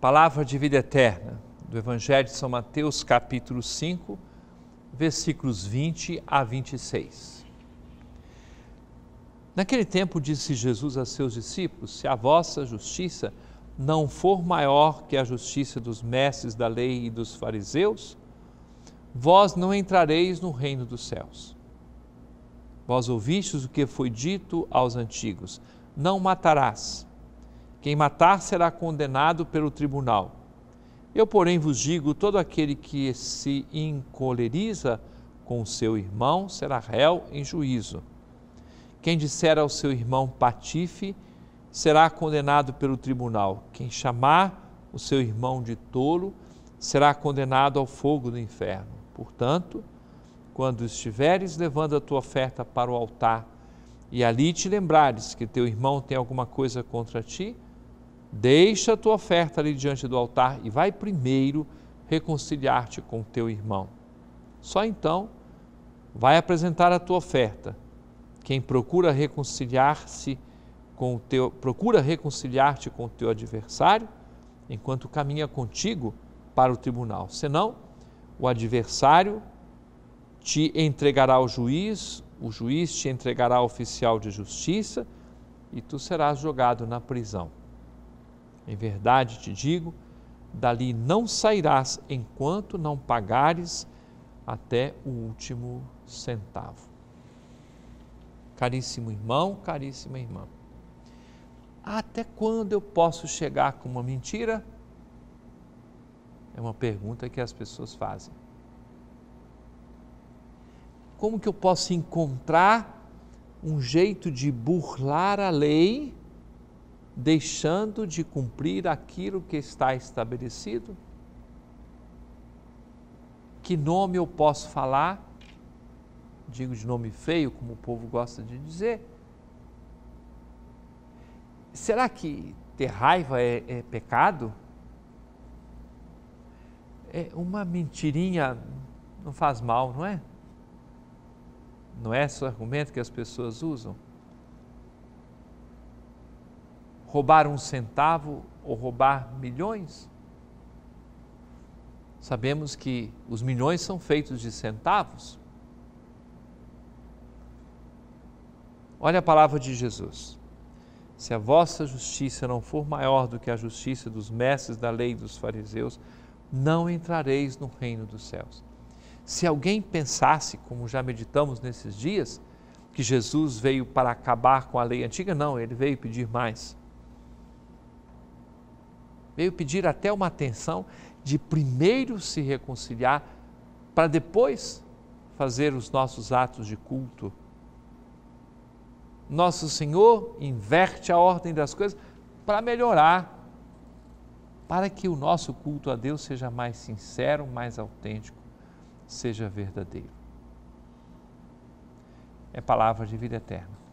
Palavra de vida eterna, do Evangelho de São Mateus, capítulo 5, versículos 20 a 26. Naquele tempo disse Jesus a seus discípulos: Se a vossa justiça não for maior que a justiça dos mestres da lei e dos fariseus, vós não entrareis no reino dos céus. Vós ouvistes o que foi dito aos antigos: Não matarás quem matar será condenado pelo tribunal. Eu, porém, vos digo: todo aquele que se encoleriza com seu irmão será réu em juízo. Quem disser ao seu irmão patife será condenado pelo tribunal. Quem chamar o seu irmão de tolo será condenado ao fogo do inferno. Portanto, quando estiveres levando a tua oferta para o altar e ali te lembrares que teu irmão tem alguma coisa contra ti, Deixa a tua oferta ali diante do altar e vai primeiro reconciliar-te com teu irmão. Só então vai apresentar a tua oferta. Quem procura reconciliar-se com o teu procura reconciliar-te com o teu adversário enquanto caminha contigo para o tribunal. Senão, o adversário te entregará ao juiz, o juiz te entregará ao oficial de justiça e tu serás jogado na prisão. Em verdade te digo, dali não sairás enquanto não pagares até o último centavo. Caríssimo irmão, caríssima irmã, até quando eu posso chegar com uma mentira? É uma pergunta que as pessoas fazem. Como que eu posso encontrar um jeito de burlar a lei deixando de cumprir aquilo que está estabelecido? Que nome eu posso falar? Digo de nome feio, como o povo gosta de dizer. Será que ter raiva é, é pecado? É uma mentirinha não faz mal, não é? Não é esse o argumento que as pessoas usam? roubar um centavo ou roubar milhões? Sabemos que os milhões são feitos de centavos. Olha a palavra de Jesus. Se a vossa justiça não for maior do que a justiça dos mestres da lei e dos fariseus, não entrareis no reino dos céus. Se alguém pensasse, como já meditamos nesses dias, que Jesus veio para acabar com a lei antiga, não, ele veio pedir mais. Veio pedir até uma atenção de primeiro se reconciliar para depois fazer os nossos atos de culto. Nosso Senhor inverte a ordem das coisas para melhorar, para que o nosso culto a Deus seja mais sincero, mais autêntico, seja verdadeiro. É palavra de vida eterna.